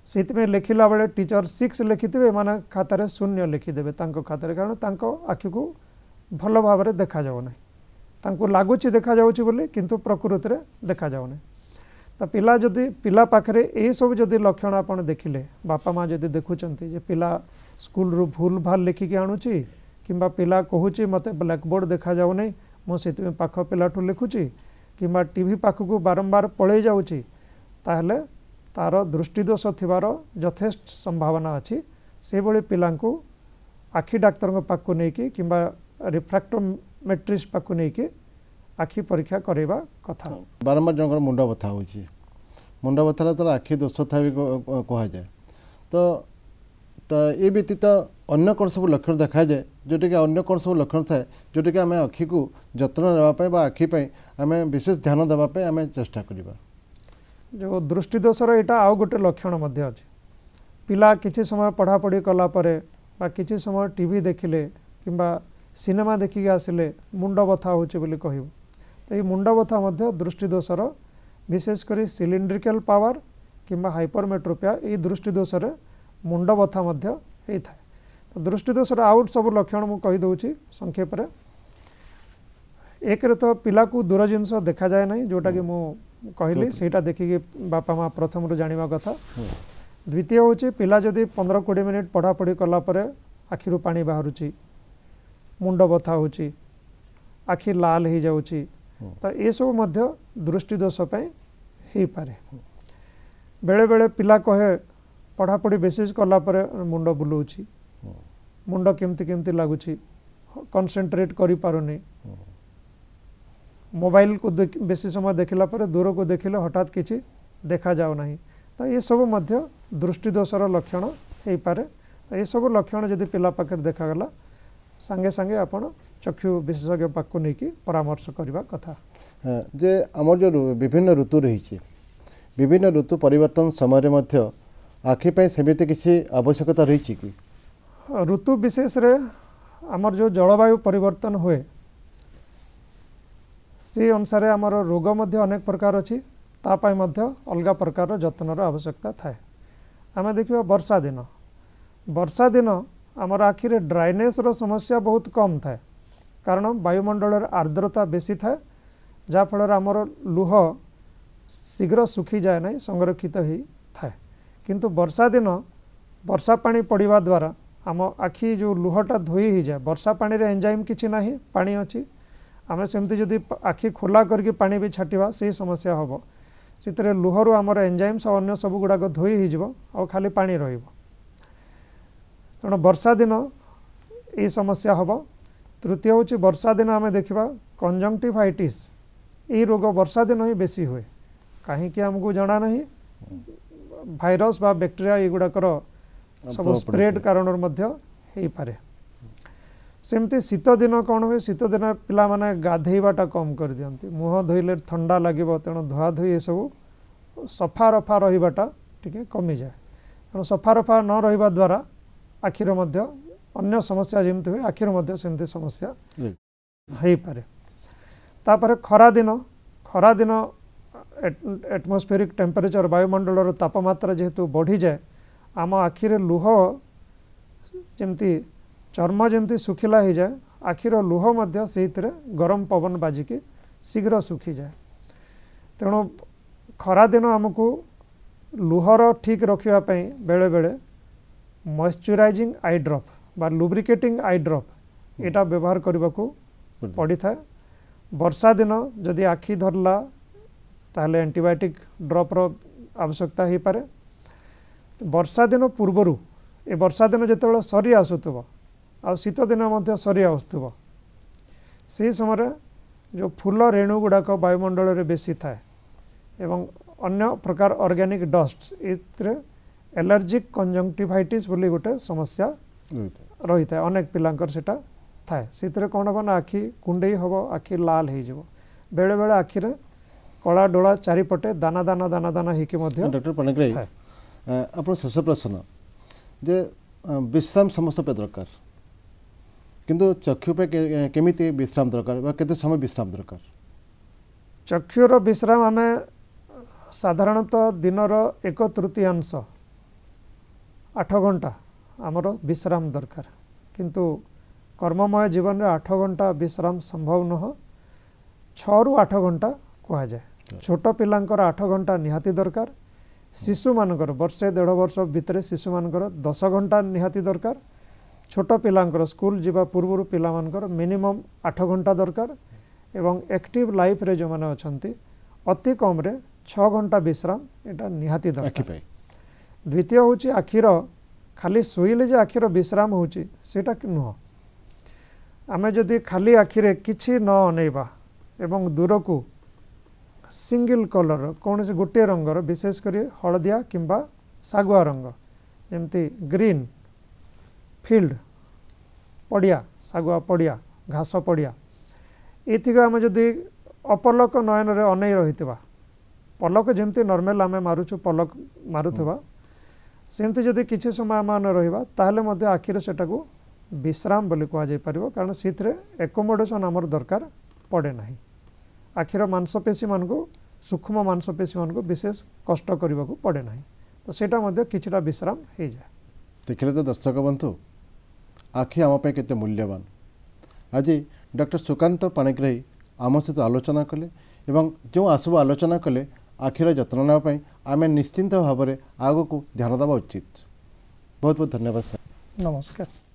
[SPEAKER 2] ସେଇଥିପାଇଁ ଲେଖିଲା ବେଳେ ଟିଚର ସିକ୍ସ ଲେଖିଥିବେ ଏମାନେ ଖାତାରେ ଶୂନ୍ୟ ଲେଖିଦେବେ ତାଙ୍କ ଖାତାରେ କାରଣ ତାଙ୍କ ଆଖିକୁ ଭଲ ଭାବରେ ଦେଖାଯାଉ ନାହିଁ ତାଙ୍କୁ ଲାଗୁଛି ଦେଖାଯାଉଛି ବୋଲି କିନ୍ତୁ ପ୍ରକୃତିରେ ଦେଖାଯାଉ ନାହିଁ ତ ପିଲା ଯଦି ପିଲା ପାଖରେ ଏହିସବୁ ଯଦି ଲକ୍ଷଣ ଆପଣ ଦେଖିଲେ ବାପା ମା' ଯଦି ଦେଖୁଛନ୍ତି ଯେ ପିଲା ସ୍କୁଲରୁ ଭୁଲ ଭାଲ ଲେଖିକି ଆଣୁଛି କିମ୍ବା ପିଲା କହୁଛି ମୋତେ ବ୍ଲାକ୍ବୋର୍ଡ଼ ଦେଖାଯାଉ ନାହିଁ ମୁଁ ସେଥିପାଇଁ ପାଖ ପିଲାଠୁ ଲେଖୁଛି କିମ୍ବା ଟି ଭି ପାଖକୁ ବାରମ୍ବାର ପଳାଇ ଯାଉଛି ତାହେଲେ ତା'ର ଦୃଷ୍ଟିଦୋଷ ଥିବାର ଯଥେଷ୍ଟ ସମ୍ଭାବନା ଅଛି ସେହିଭଳି ପିଲାଙ୍କୁ ଆଖି ଡାକ୍ତରଙ୍କ ପାଖକୁ ନେଇକି କିମ୍ବା ରିଫ୍ରାକ୍ଟୋମେଟ୍ରିକ୍ସ ପାଖକୁ ନେଇକି ଆଖି ପରୀକ୍ଷା କରାଇବା କଥା
[SPEAKER 1] ବାରମ୍ବାର ଜଣଙ୍କର ମୁଣ୍ଡ ବଥା ହେଉଛି ମୁଣ୍ଡ ବଥା ହେଲେ ତା'ର ଆଖି ଦୋଷ ଥାଏ ବି କୁହାଯାଏ ତ ଏ ବ୍ୟତୀତ ଅନ୍ୟ କ'ଣ ସବୁ ଲକ୍ଷଣ ଦେଖାଯାଏ ଯେଉଁଟାକି ଅନ୍ୟ କ'ଣ ସବୁ ଲକ୍ଷଣ ଥାଏ ଯେଉଁଟାକି ଆମେ ଆଖିକୁ ଯତ୍ନ ନେବା ପାଇଁ ବା ଆଖି ପାଇଁ ଆମେ ବିଶେଷ ଧ୍ୟାନ ଦେବା ପାଇଁ ଆମେ ଚେଷ୍ଟା କରିବା
[SPEAKER 2] ଯେଉଁ ଦୃଷ୍ଟିଦୋଷର ଏଇଟା ଆଉ ଗୋଟେ ଲକ୍ଷଣ ମଧ୍ୟ ଅଛି ପିଲା କିଛି ସମୟ ପଢ଼ାପଢ଼ି କଲାପରେ ବା କିଛି ସମୟ ଟି ଭି ଦେଖିଲେ କିମ୍ବା ସିନେମା ଦେଖିକି ଆସିଲେ ମୁଣ୍ଡ ବଥା ହେଉଛି ବୋଲି କହିବୁ ତ ଏଇ ମୁଣ୍ଡ ବଥା ମଧ୍ୟ ଦୃଷ୍ଟିଦୋଷର ବିଶେଷ କରି ସିଲିଣ୍ଡ୍ରିକାଲ ପାୱାର କିମ୍ବା ହାଇପରମେଟ୍ରୋପିଆ ଏଇ ଦୃଷ୍ଟିଦୋଷରେ ମୁଣ୍ଡ ବଥା ମଧ୍ୟ ହେଇଥାଏ ତ ଦୃଷ୍ଟିଦୋଷର ଆଉଟ୍ ସବୁ ଲକ୍ଷଣ ମୁଁ କହିଦେଉଛି ସଂକ୍ଷେପରେ ଏକରେ ତ ପିଲାକୁ ଦୂର ଜିନିଷ ଦେଖାଯାଏ ନାହିଁ ଯେଉଁଟାକି ମୁଁ କହିଲି ସେଇଟା ଦେଖିକି ବାପା ମା ପ୍ରଥମରୁ ଜାଣିବା କଥା ଦ୍ୱିତୀୟ ହେଉଛି ପିଲା ଯଦି ପନ୍ଦର କୋଡ଼ିଏ ମିନିଟ୍ ପଢ଼ାପଢ଼ି କଲା ପରେ ଆଖିରୁ ପାଣି ବାହାରୁଛି ମୁଣ୍ଡ ବଥା ହେଉଛି ଆଖି ଲାଲ ହେଇଯାଉଛି ତ ଏସବୁ ମଧ୍ୟ ଦୃଷ୍ଟିଦୋଷ ପାଇଁ ହେଇପାରେ ବେଳେବେଳେ ପିଲା କହେ ପଢ଼ାପଢ଼ି ବେଶିଜ୍ କଲାପରେ ମୁଣ୍ଡ ବୁଲାଉଛି ମୁଣ୍ଡ କେମିତି କେମିତି ଲାଗୁଛି କନ୍ସେନ୍ଟ୍ରେଟ୍ କରିପାରୁନି ମୋବାଇଲ କୁ ବେଶୀ ସମୟ ଦେଖିଲା ପରେ ଦୂରକୁ ଦେଖିଲେ ହଠାତ୍ କିଛି ଦେଖାଯାଉ ନାହିଁ ତ ଏସବୁ ମଧ୍ୟ ଦୃଷ୍ଟିଦୋଷର ଲକ୍ଷଣ ହେଇପାରେ ତ ଏସବୁ ଲକ୍ଷଣ ଯଦି ପିଲା ପାଖରେ ଦେଖାଗଲା ସାଙ୍ଗେ ସାଙ୍ଗେ ଆପଣ ଚକ୍ଷୁ ବିଶେଷଜ୍ଞ ପାଖକୁ ନେଇକି ପରାମର୍ଶ କରିବା କଥା
[SPEAKER 1] ଯେ ଆମର ଯେଉଁ ବିଭିନ୍ନ ଋତୁ ରହିଛି ବିଭିନ୍ନ ଋତୁ ପରିବର୍ତ୍ତନ ସମୟରେ ମଧ୍ୟ ଆଖି ପାଇଁ ସେମିତି କିଛି ଆବଶ୍ୟକତା ରହିଛି କି
[SPEAKER 2] ଋତୁ ବିଶେଷରେ ଆମର ଯେଉଁ ଜଳବାୟୁ ପରିବର୍ତ୍ତନ ହୁଏ ସେଇ ଅନୁସାରେ ଆମର ରୋଗ ମଧ୍ୟ ଅନେକ ପ୍ରକାର ଅଛି ତା ପାଇଁ ମଧ୍ୟ ଅଲଗା ପ୍ରକାରର ଯତ୍ନର ଆବଶ୍ୟକତା ଥାଏ ଆମେ ଦେଖିବା ବର୍ଷା ଦିନ ବର୍ଷା ଦିନ ଆମର ଆଖିରେ ଡ୍ରାଇନେସ୍ର ସମସ୍ୟା ବହୁତ କମ୍ ଥାଏ କାରଣ ବାୟୁମଣ୍ଡଳରେ ଆର୍ଦ୍ରତା ବେଶୀ ଥାଏ ଯାହାଫଳରେ ଆମର ଲୁହ ଶୀଘ୍ର ଶୁଖିଯାଏ ନାହିଁ ସଂରକ୍ଷିତ ହୋଇଥାଏ କିନ୍ତୁ ବର୍ଷା ଦିନ ବର୍ଷା ପାଣି ପଡ଼ିବା ଦ୍ୱାରା ଆମ ଆଖି ଯେଉଁ ଲୁହଟା ଧୋଇ ହୋଇଯାଏ ବର୍ଷା ପାଣିରେ ଏଞ୍ଜାଇମ୍ କିଛି ନାହିଁ ପାଣି ଅଛି ଆମେ ସେମିତି ଯଦି ଆଖି ଖୋଲା କରିକି ପାଣି ବି ଛାଟିବା ସେହି ସମସ୍ୟା ହେବ ସେଥିରେ ଲୁହରୁ ଆମର ଏନ୍ଜାଇମ୍ସ ଆଉ ଅନ୍ୟ ସବୁ ଗୁଡ଼ାକ ଧୋଇ ହୋଇଯିବ ଆଉ ଖାଲି ପାଣି ରହିବ ତେଣୁ ବର୍ଷା ଦିନ ଏହି ସମସ୍ୟା ହେବ ତୃତୀୟ ହେଉଛି ବର୍ଷା ଦିନ ଆମେ ଦେଖିବା କଞ୍ଜଙ୍କଟିଭାଇଟିସ୍ ଏହି ରୋଗ ବର୍ଷା ଦିନ ହିଁ ବେଶୀ ହୁଏ କାହିଁକି ଆମକୁ ଜଣାନାହିଁ ଭାଇରସ୍ ବା ବ୍ୟାକ୍ଟେରିଆ ଏଗୁଡ଼ାକର ସବୁ ସ୍ପ୍ରେଡ୍ କାରଣରୁ ମଧ୍ୟ ହେଇପାରେ ସେମିତି ଶୀତଦିନ କ'ଣ ହୁଏ ଶୀତଦିନେ ପିଲାମାନେ ଗାଧୋଇବାଟା କମ୍ କରିଦିଅନ୍ତି ମୁହଁ ଧୋଇଲେ ଥଣ୍ଡା ଲାଗିବ ତେଣୁ ଧୁଆ ଧୋଇ ଏସବୁ ସଫା ରଫା ରହିବାଟା ଟିକେ କମିଯାଏ ତେଣୁ ସଫା ରଫା ନ ରହିବା ଦ୍ୱାରା ଆଖିର ମଧ୍ୟ ଅନ୍ୟ ସମସ୍ୟା ଯେମିତି ହୁଏ ଆଖିର ମଧ୍ୟ ସେମିତି ସମସ୍ୟା ହୋଇପାରେ ତାପରେ ଖରାଦିନ ଖରାଦିନ ଆଟମସ୍ଫିରିକ୍ ଟେମ୍ପରେଚର୍ ବାୟୁମଣ୍ଡଳର ତାପମାତ୍ରା ଯେହେତୁ ବଢ଼ିଯାଏ ଆମ ଆଖିରେ ଲୁହ ଯେମିତି ଚର୍ମ ଯେମିତି ଶୁଖିଲା ହୋଇଯାଏ ଆଖିର ଲୁହ ମଧ୍ୟ ସେଇଥିରେ ଗରମ ପବନ ବାଜିକି ଶୀଘ୍ର ଶୁଖିଯାଏ ତେଣୁ ଖରାଦିନ ଆମକୁ ଲୁହର ଠିକ୍ ରଖିବା ପାଇଁ ବେଳେବେଳେ ମଶ୍ଚରାଇଜିଂ ଆଇଡ୍ରପ୍ ବା ଲୁବ୍ରିକେଟିଂ ଆଇଡ୍ରପ୍ ଏଇଟା ବ୍ୟବହାର କରିବାକୁ ପଡ଼ିଥାଏ ବର୍ଷା ଦିନ ଯଦି ଆଖି ଧରିଲା ତାହେଲେ ଆଣ୍ଟିବାୟୋଟିକ୍ ଡ୍ରପ୍ର ଆବଶ୍ୟକତା ହୋଇପାରେ ବର୍ଷା ଦିନ ପୂର୍ବରୁ ଏ ବର୍ଷା ଦିନ ଯେତେବେଳେ ସରି ଆସୁଥିବ आ शीत दिन सरी आसो से समय जो फूल रेणु गुड़ाक वायुमंडल बेसी थाए एवं अन्य प्रकार अर्गानिक डस्ट ये एलर्जिक कंजंक्टिभाइट गोटे समस्या रही था अनेक पाटा थाए शीत कौन हम ना आखि कुंड हम आखि लाल हो बेले बेले आखिरे कला डोला चारिपटे
[SPEAKER 1] दाना दाना दाना दाना हो डर पटनायक आप शेष प्रश्न जे विश्राम समस्त दरकार କିନ୍ତୁ ଚକ୍ଷୁ ପାଇଁ କେମିତି ବିଶ୍ରାମ ଦରକାର ବା କେତେ ସମୟ ବିଶ୍ରାମ ଦରକାର ଚକ୍ଷୁର ବିଶ୍ରାମ ଆମେ
[SPEAKER 2] ସାଧାରଣତଃ ଦିନର ଏକ ତୃତୀୟାଂଶ ଆଠ ଘଣ୍ଟା ଆମର ବିଶ୍ରାମ ଦରକାର କିନ୍ତୁ କର୍ମମୟ ଜୀବନରେ ଆଠ ଘଣ୍ଟା ବିଶ୍ରାମ ସମ୍ଭବ ନୁହଁ ଛଅରୁ ଆଠ ଘଣ୍ଟା କୁହାଯାଏ ଛୋଟ ପିଲାଙ୍କର ଆଠ ଘଣ୍ଟା ନିହାତି ଦରକାର ଶିଶୁମାନଙ୍କର ବର୍ଷେ ଦେଢ଼ ବର୍ଷ ଭିତରେ ଶିଶୁମାନଙ୍କର ଦଶ ଘଣ୍ଟା ନିହାତି ଦରକାର ଛୋଟ ପିଲାଙ୍କର ସ୍କୁଲ ଯିବା ପୂର୍ବରୁ ପିଲାମାନଙ୍କର ମିନିମମ୍ ଆଠ ଘଣ୍ଟା ଦରକାର ଏବଂ ଏକ୍ଟିଭ୍ ଲାଇଫ୍ରେ ଯେଉଁମାନେ ଅଛନ୍ତି ଅତି କମ୍ରେ ଛଅ ଘଣ୍ଟା ବିଶ୍ରାମ ଏଇଟା ନିହାତି ଦରକାର ଦ୍ୱିତୀୟ ହେଉଛି ଆଖିର ଖାଲି ଶୋଇଲେ ଯେ ଆଖିର ବିଶ୍ରାମ ହେଉଛି ସେଇଟା ନୁହଁ ଆମେ ଯଦି ଖାଲି ଆଖିରେ କିଛି ନ ଅନେଇବା ଏବଂ ଦୂରକୁ ସିଙ୍ଗିଲ୍ କଲର୍ର କୌଣସି ଗୋଟିଏ ରଙ୍ଗର ବିଶେଷ କରି ହଳଦିଆ କିମ୍ବା ଶାଗୁଆ ରଙ୍ଗ ଯେମିତି ଗ୍ରୀନ୍ ଫିଲ୍ଡ ପଡ଼ିଆ ଶାଗୁଆ ପଡ଼ିଆ ଘାସ ପଡ଼ିଆ ଏଥିକୁ ଆମେ ଯଦି ଅପଲକ ନୟନରେ ଅନେଇ ରହିଥିବା ପଲକ ଯେମିତି ନର୍ମାଲ ଆମେ ମାରୁଛୁ ପଲକ ମାରୁଥିବା ସେମିତି ଯଦି କିଛି ସମୟ ଆମେ ଅନେ ରହିବା ତାହେଲେ ମଧ୍ୟ ଆଖିରେ ସେଟାକୁ ବିଶ୍ରାମ ବୋଲି କୁହାଯାଇପାରିବ କାରଣ ସେଥିରେ ଏକୋମୋଡ଼େସନ୍ ଆମର ଦରକାର ପଡ଼େ ନାହିଁ ଆଖିର ମାଂସପେଶୀମାନଙ୍କୁ ସୂକ୍ଷ୍ମ ମାଂସପେଶୀମାନଙ୍କୁ ବିଶେଷ କଷ୍ଟ କରିବାକୁ ପଡ଼େ ନାହିଁ ତ ସେଇଟା ମଧ୍ୟ କିଛିଟା ବିଶ୍ରାମ ହେଇଯାଏ
[SPEAKER 1] ଦେଖିଲେ ତ ଦର୍ଶକ ବନ୍ଧୁ ଆଖି ଆମ ପାଇଁ କେତେ ମୂଲ୍ୟବାନ ଆଜି ଡକ୍ଟର ସୁକାନ୍ତ ପାଣିଗ୍ରାହୀ ଆମ ସହିତ ଆଲୋଚନା କଲେ ଏବଂ ଯେଉଁ ଆସବୁ ଆଲୋଚନା କଲେ ଆଖିର ଯତ୍ନ ନେବା ପାଇଁ ଆମେ ନିଶ୍ଚିନ୍ତ ଭାବରେ ଆଗକୁ ଧ୍ୟାନ ଦେବା ଉଚିତ ବହୁତ ବହୁତ ଧନ୍ୟବାଦ ସାର୍
[SPEAKER 2] ନମସ୍କାର